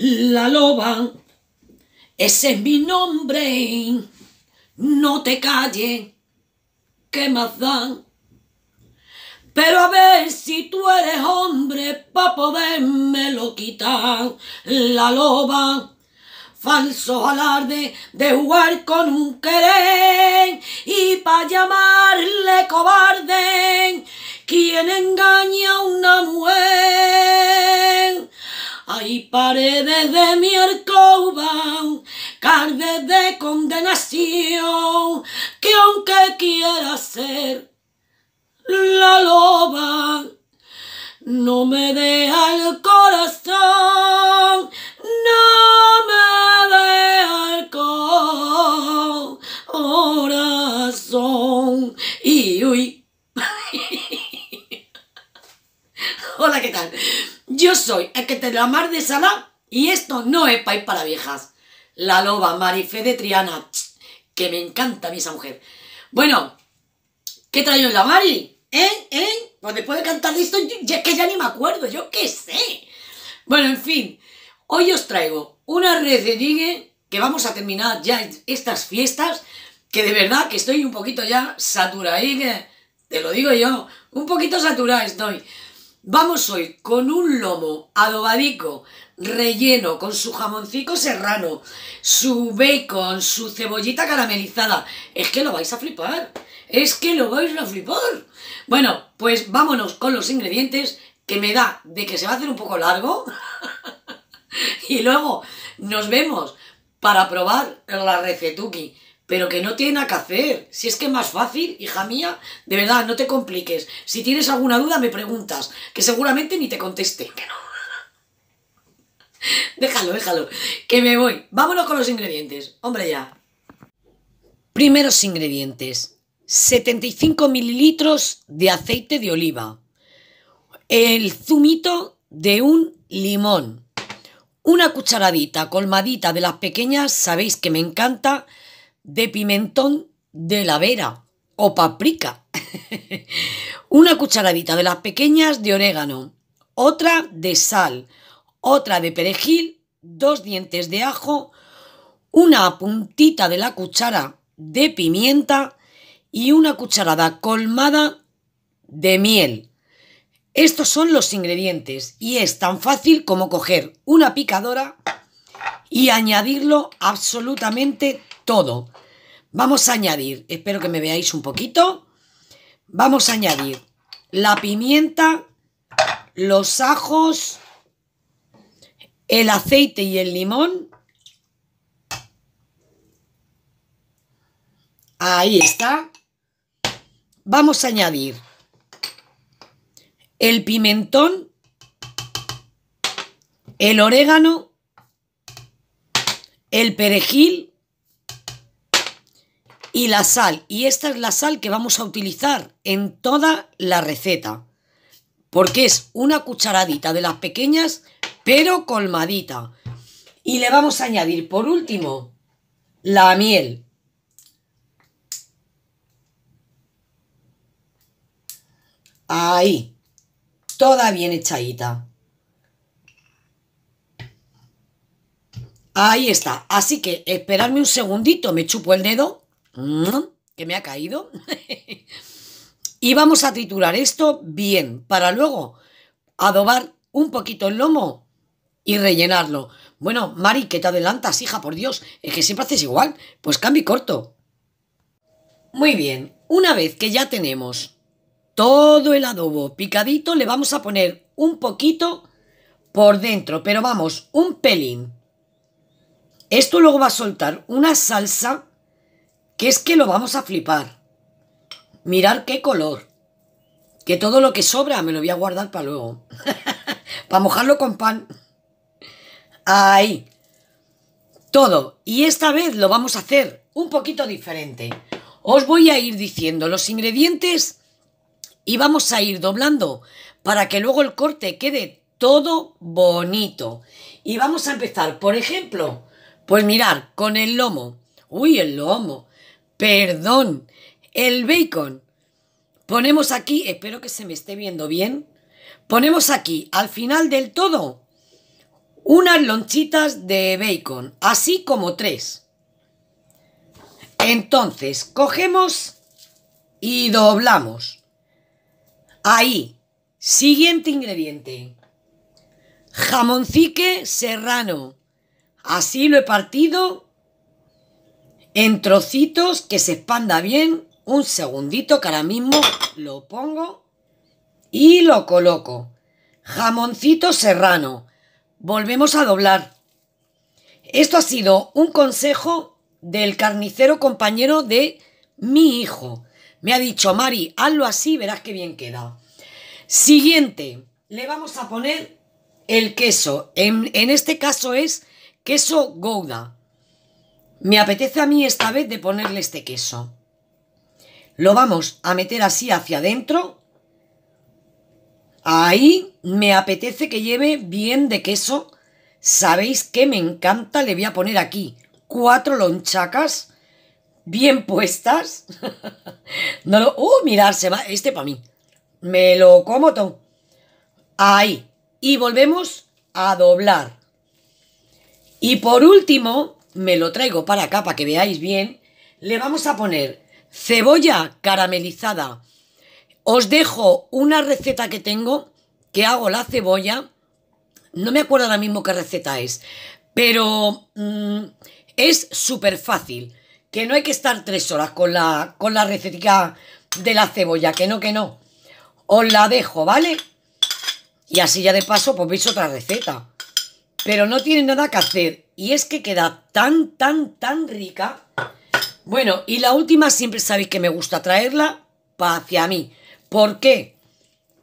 la loba. Ese es mi nombre, no te calles, ¿qué más dan? Pero a ver si tú eres hombre pa' lo quitar, la loba. Falso alarde de jugar con un querer y para llamarle cobarde quien engaña a una mujer paredes de mi alcoba, carne de condenación, que aunque quiera ser la loba, no me dé el corazón, no me deja el corazón. Y uy. Hola, ¿qué tal? Yo soy el que te la mar de sala, y esto no es país para viejas. La loba Marife de Triana, que me encanta a mí esa mujer. Bueno, ¿qué traigo en la Mari? ¿Eh? ¿Eh? Pues después de cantar esto, ya es que ya ni me acuerdo, yo qué sé. Bueno, en fin, hoy os traigo una de recedigue que vamos a terminar ya estas fiestas, que de verdad que estoy un poquito ya saturada, te lo digo yo, un poquito saturada estoy. Vamos hoy con un lomo adobadico, relleno, con su jamoncico serrano, su bacon, su cebollita caramelizada. Es que lo vais a flipar, es que lo vais a flipar. Bueno, pues vámonos con los ingredientes que me da de que se va a hacer un poco largo. y luego nos vemos para probar la recetuki pero que no tiene nada que hacer. Si es que es más fácil, hija mía, de verdad, no te compliques. Si tienes alguna duda, me preguntas, que seguramente ni te conteste. Déjalo, déjalo, que me voy. Vámonos con los ingredientes. Hombre, ya. Primeros ingredientes. 75 mililitros de aceite de oliva. El zumito de un limón. Una cucharadita colmadita de las pequeñas, sabéis que me encanta de pimentón de la vera o paprika, una cucharadita de las pequeñas de orégano, otra de sal, otra de perejil, dos dientes de ajo, una puntita de la cuchara de pimienta y una cucharada colmada de miel. Estos son los ingredientes y es tan fácil como coger una picadora y añadirlo absolutamente todo. Vamos a añadir, espero que me veáis un poquito, vamos a añadir la pimienta, los ajos, el aceite y el limón. Ahí está. Vamos a añadir el pimentón, el orégano el perejil y la sal. Y esta es la sal que vamos a utilizar en toda la receta. Porque es una cucharadita de las pequeñas, pero colmadita. Y le vamos a añadir por último la miel. Ahí, toda bien echadita. Ahí está. Así que esperadme un segundito. Me chupo el dedo. Mm, que me ha caído. y vamos a triturar esto bien. Para luego adobar un poquito el lomo y rellenarlo. Bueno, Mari, que te adelantas, hija, por Dios. Es que siempre haces igual. Pues cambio corto. Muy bien. Una vez que ya tenemos todo el adobo picadito, le vamos a poner un poquito por dentro. Pero vamos, un pelín esto luego va a soltar una salsa que es que lo vamos a flipar. Mirar qué color. Que todo lo que sobra me lo voy a guardar para luego. para mojarlo con pan. Ahí. Todo. Y esta vez lo vamos a hacer un poquito diferente. Os voy a ir diciendo los ingredientes y vamos a ir doblando para que luego el corte quede todo bonito. Y vamos a empezar, por ejemplo, pues mirar, con el lomo. Uy, el lomo. Perdón, el bacon. Ponemos aquí, espero que se me esté viendo bien. Ponemos aquí, al final del todo, unas lonchitas de bacon, así como tres. Entonces, cogemos y doblamos. Ahí. Siguiente ingrediente. Jamoncique serrano. Así lo he partido en trocitos que se expanda bien. Un segundito que ahora mismo lo pongo y lo coloco. Jamoncito serrano. Volvemos a doblar. Esto ha sido un consejo del carnicero compañero de mi hijo. Me ha dicho, Mari, hazlo así, verás qué bien queda. Siguiente, le vamos a poner el queso. En, en este caso es Queso Gouda. Me apetece a mí esta vez de ponerle este queso. Lo vamos a meter así hacia adentro. Ahí me apetece que lleve bien de queso. Sabéis que me encanta, le voy a poner aquí cuatro lonchacas bien puestas. no lo... ¡Uh! Mirad, se va... Este para mí. Me lo como todo. Ahí. Y volvemos a doblar. Y por último, me lo traigo para acá para que veáis bien, le vamos a poner cebolla caramelizada. Os dejo una receta que tengo, que hago la cebolla. No me acuerdo ahora mismo qué receta es, pero mm, es súper fácil. Que no hay que estar tres horas con la, con la receta de la cebolla, que no, que no. Os la dejo, ¿vale? Y así ya de paso, pues veis otra receta pero no tiene nada que hacer. Y es que queda tan, tan, tan rica. Bueno, y la última siempre sabéis que me gusta traerla hacia mí. ¿Por qué?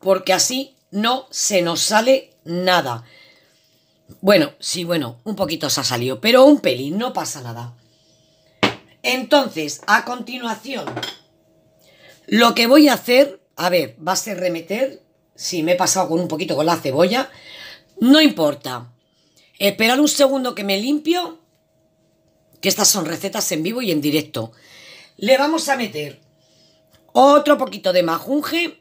Porque así no se nos sale nada. Bueno, sí, bueno, un poquito se ha salido, pero un pelín, no pasa nada. Entonces, a continuación, lo que voy a hacer, a ver, va a ser remeter, si me he pasado con un poquito con la cebolla, no importa. Esperad un segundo que me limpio, que estas son recetas en vivo y en directo. Le vamos a meter otro poquito de majunje.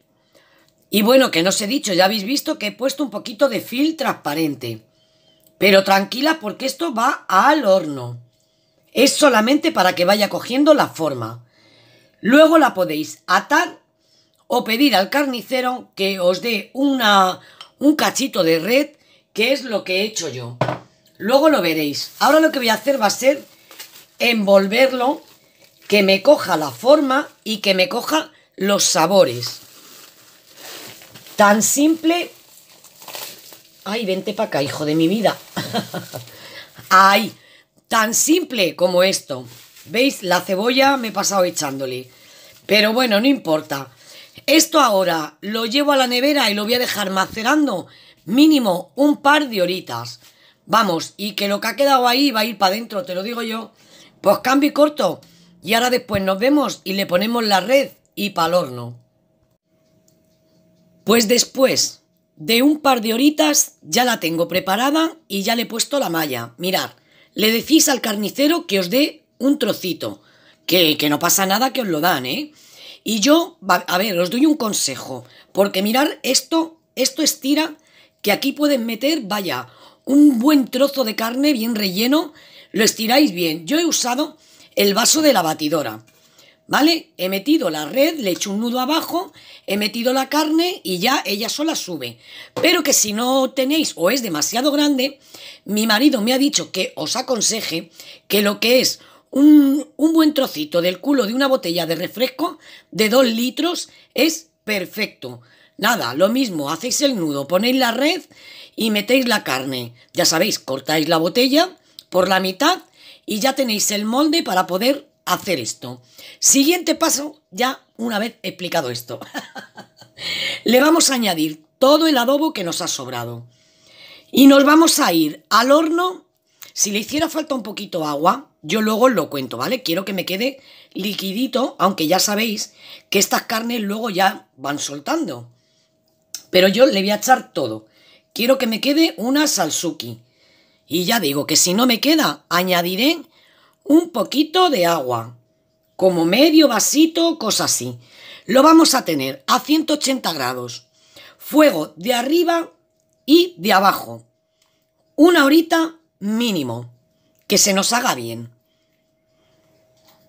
Y bueno, que no os he dicho, ya habéis visto que he puesto un poquito de fil transparente. Pero tranquila porque esto va al horno. Es solamente para que vaya cogiendo la forma. Luego la podéis atar o pedir al carnicero que os dé una, un cachito de red Qué es lo que he hecho yo. Luego lo veréis. Ahora lo que voy a hacer va a ser envolverlo, que me coja la forma y que me coja los sabores. Tan simple... Ay, vente para acá, hijo de mi vida. Ay, tan simple como esto. ¿Veis? La cebolla me he pasado echándole. Pero bueno, no importa. Esto ahora lo llevo a la nevera y lo voy a dejar macerando mínimo un par de horitas. Vamos, y que lo que ha quedado ahí va a ir para adentro, te lo digo yo. Pues cambio y corto. Y ahora después nos vemos y le ponemos la red y el horno. Pues después de un par de horitas ya la tengo preparada y ya le he puesto la malla. Mirad, le decís al carnicero que os dé un trocito, que, que no pasa nada que os lo dan, ¿eh? Y yo, a ver, os doy un consejo, porque mirar esto, esto estira que aquí pueden meter, vaya, un buen trozo de carne bien relleno, lo estiráis bien. Yo he usado el vaso de la batidora, ¿vale? He metido la red, le he hecho un nudo abajo, he metido la carne y ya ella sola sube. Pero que si no tenéis o es demasiado grande, mi marido me ha dicho que os aconseje que lo que es un, un buen trocito del culo de una botella de refresco de 2 litros es perfecto. Nada, lo mismo, hacéis el nudo, ponéis la red y metéis la carne. Ya sabéis, cortáis la botella por la mitad y ya tenéis el molde para poder hacer esto. Siguiente paso, ya una vez explicado esto. Le vamos a añadir todo el adobo que nos ha sobrado. Y nos vamos a ir al horno. Si le hiciera falta un poquito agua, yo luego lo cuento, ¿vale? Quiero que me quede liquidito, aunque ya sabéis que estas carnes luego ya van soltando. Pero yo le voy a echar todo. Quiero que me quede una salsuki. Y ya digo que si no me queda, añadiré un poquito de agua. Como medio vasito, cosa así. Lo vamos a tener a 180 grados. Fuego de arriba y de abajo. Una horita mínimo. Que se nos haga bien.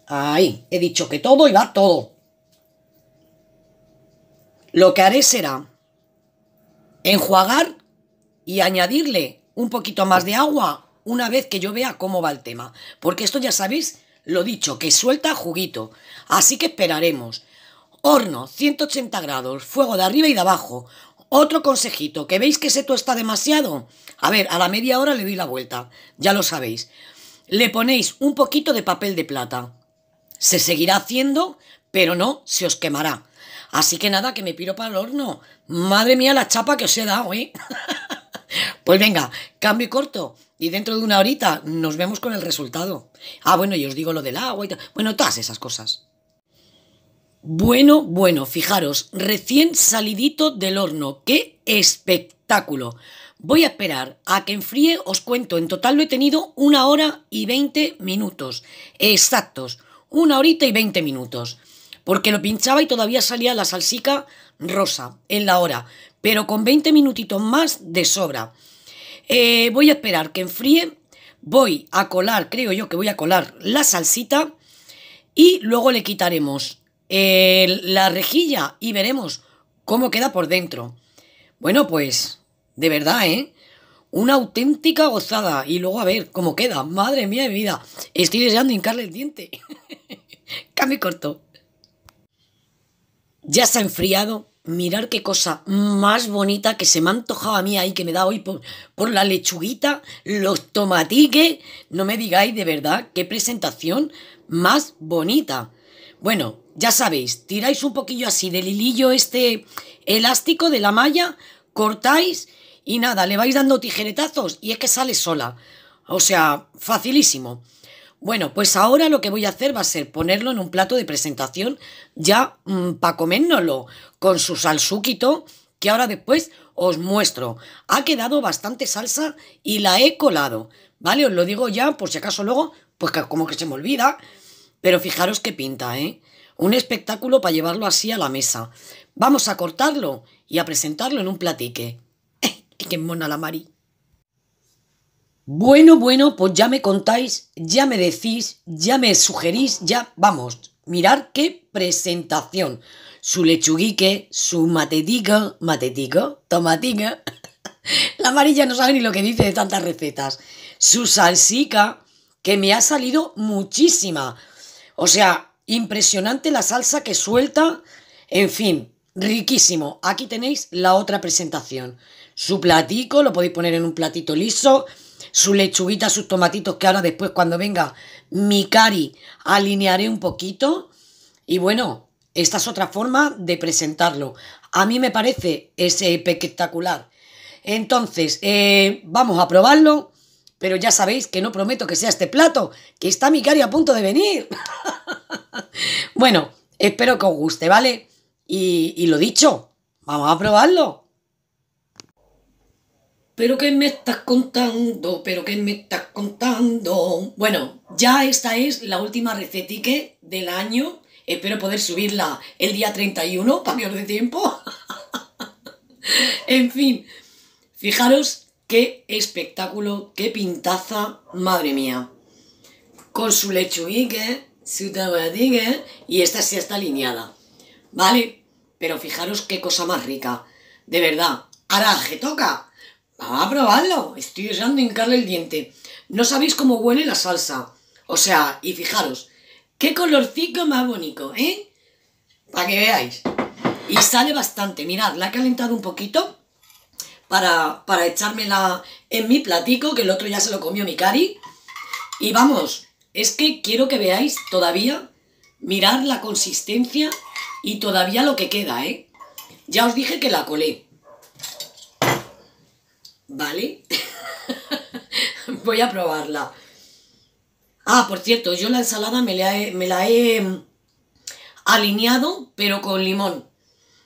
Ahí, he dicho que todo y va todo. Lo que haré será enjuagar y añadirle un poquito más de agua una vez que yo vea cómo va el tema. Porque esto ya sabéis, lo dicho, que suelta juguito. Así que esperaremos. Horno, 180 grados, fuego de arriba y de abajo. Otro consejito, que veis que se tuesta demasiado. A ver, a la media hora le doy la vuelta, ya lo sabéis. Le ponéis un poquito de papel de plata. Se seguirá haciendo, pero no se os quemará. Así que nada, que me piro para el horno. Madre mía, la chapa que os he dado, ¿eh? pues venga, cambio y corto. Y dentro de una horita nos vemos con el resultado. Ah, bueno, y os digo lo del agua y tal. Bueno, todas esas cosas. Bueno, bueno, fijaros, recién salidito del horno. ¡Qué espectáculo! Voy a esperar a que enfríe, os cuento, en total lo he tenido una hora y veinte minutos. Exactos, una horita y veinte minutos porque lo pinchaba y todavía salía la salsica rosa en la hora, pero con 20 minutitos más de sobra. Eh, voy a esperar que enfríe, voy a colar, creo yo que voy a colar la salsita y luego le quitaremos eh, la rejilla y veremos cómo queda por dentro. Bueno, pues, de verdad, ¿eh? Una auténtica gozada. Y luego a ver cómo queda. Madre mía de vida. Estoy deseando hincarle el diente. Cami corto ya se ha enfriado. Mirar qué cosa más bonita que se me ha antojado a mí ahí, que me da hoy por, la lechuguita, los tomatiques. No me digáis de verdad qué presentación más bonita. Bueno, ya sabéis, tiráis un poquillo así del lilillo este elástico de la malla, cortáis y nada, le vais dando tijeretazos y es que sale sola. O sea, facilísimo. Bueno, pues ahora lo que voy a hacer va a ser ponerlo en un plato de presentación ya mm, para comérnoslo con su salsúquito que ahora después os muestro. Ha quedado bastante salsa y la he colado, ¿vale? Os lo digo ya por si acaso luego, pues como que se me olvida, pero fijaros qué pinta, ¿eh? Un espectáculo para llevarlo así a la mesa. Vamos a cortarlo y a presentarlo en un platique. ¡Qué mona la Mari! Bueno, bueno, pues ya me contáis, ya me decís, ya me sugerís, ya vamos. Mirar qué presentación. Su lechuguique, su matetica, matetico, tomatica. La amarilla no sabe ni lo que dice de tantas recetas. Su salsica, que me ha salido muchísima. O sea, impresionante la salsa que suelta. En fin, riquísimo. Aquí tenéis la otra presentación. Su platico, lo podéis poner en un platito liso su lechuguita, sus tomatitos, que ahora después cuando venga mi cari alinearé un poquito. Y bueno, esta es otra forma de presentarlo. A mí me parece espectacular. Entonces, eh, vamos a probarlo, pero ya sabéis que no prometo que sea este plato, que está mi cari a punto de venir. bueno, espero que os guste, ¿vale? y lo dicho, vamos a probarlo. ¿Pero qué me estás contando? ¿Pero qué me estás contando? Bueno, ya esta es la última recetique del año. Espero poder subirla el día 31 para que os dé tiempo. en fin, fijaros qué espectáculo, qué pintaza, madre mía. Con su que su tamadique y esta sí está alineada. ¿Vale? Pero fijaros qué cosa más rica. De verdad, ahora toca a ah, probarlo, Estoy deseando hincarle el diente. No sabéis cómo huele la salsa. O sea, y fijaros, qué colorcito más bonito, ¿eh? Para que veáis. Y sale bastante. Mirad, la he calentado un poquito para, para echármela en mi platico, que el otro ya se lo comió mi cari. Y vamos, es que quiero que veáis todavía, mirad la consistencia y todavía lo que queda, ¿eh? Ya os dije que la colé. ¿Vale? Voy a probarla. Ah, por cierto, yo la ensalada me la, he, mm, alineado, pero con limón.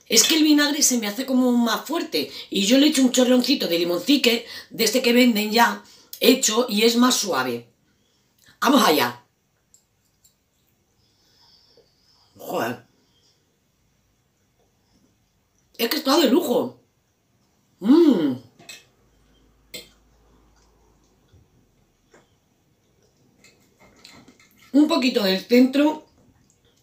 Es que el vinagre se me hace como más fuerte y yo le he hecho un chorroncito de limoncique, de este que venden ya, hecho y es más suave. Vamos allá. Joder. Es que está de lujo. Mmm. Un poquito del centro.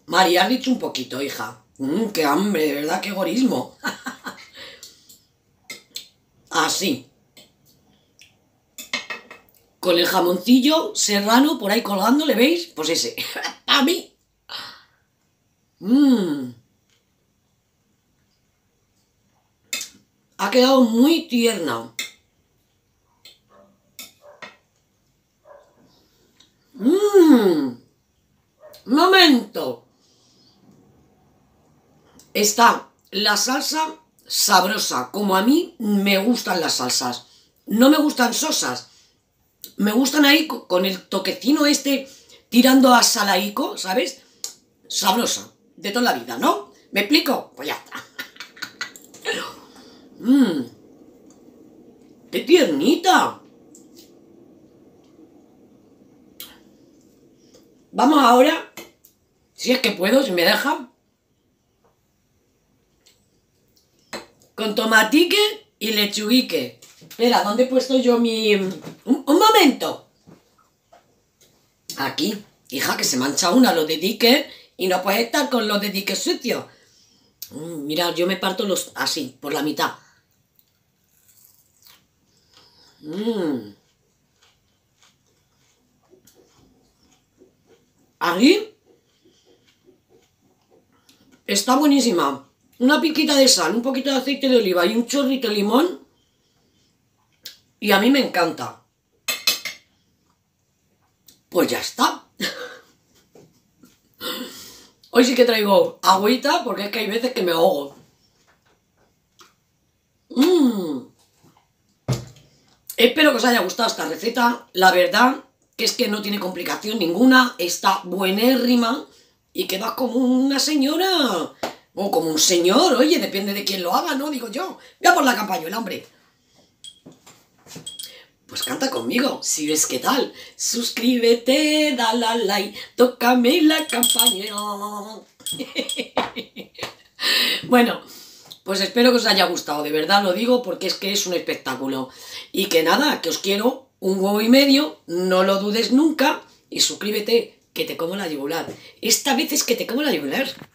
María, has dicho un poquito, hija. Mm, qué hambre, de verdad, qué gorismo. Así. Con el jamoncillo serrano por ahí colgando, ¿le veis? Pues ese. A mí. Mmm. Ha quedado muy tierna. Mm. Momento. Está la salsa sabrosa, como a mí me gustan las salsas. No me gustan sosas. Me gustan ahí con el toquecino este tirando a salaico, ¿sabes? Sabrosa, de toda la vida, ¿no? ¿Me explico? Pues ya está. Mm. ¡Qué tiernita! Vamos ahora, si es que puedo, si me deja, con tomatique y lechuguique. Espera, ¿dónde he puesto yo mi...? Un, momento. Aquí. Hija, que se mancha una de dique y no puedes estar con lo de dique sucio. Mm, mira, yo me parto los así, por la mitad. Mmm. Aquí está buenísima. Una piquita de sal, un poquito de aceite de oliva y un chorrito de limón. Y a mí me encanta. Pues ya está. Hoy sí que traigo agüita porque es que hay veces que me ahogo. Mm. Espero que os haya gustado esta receta. La verdad que es que no tiene complicación ninguna, está buenérrima y quedas como una señora o como un señor, oye, depende de quién lo haga, ¿no? Digo yo, ya por la campañuela, hombre. Pues canta conmigo, si ves qué tal. Suscríbete, dale al like, tócame la campaña. bueno, pues espero que os haya gustado, de verdad lo digo, porque es que es un espectáculo. Y que nada, que os quiero un huevo y medio, no lo dudes nunca y suscríbete, que te como la yugular. Esta vez es que te como la yugular.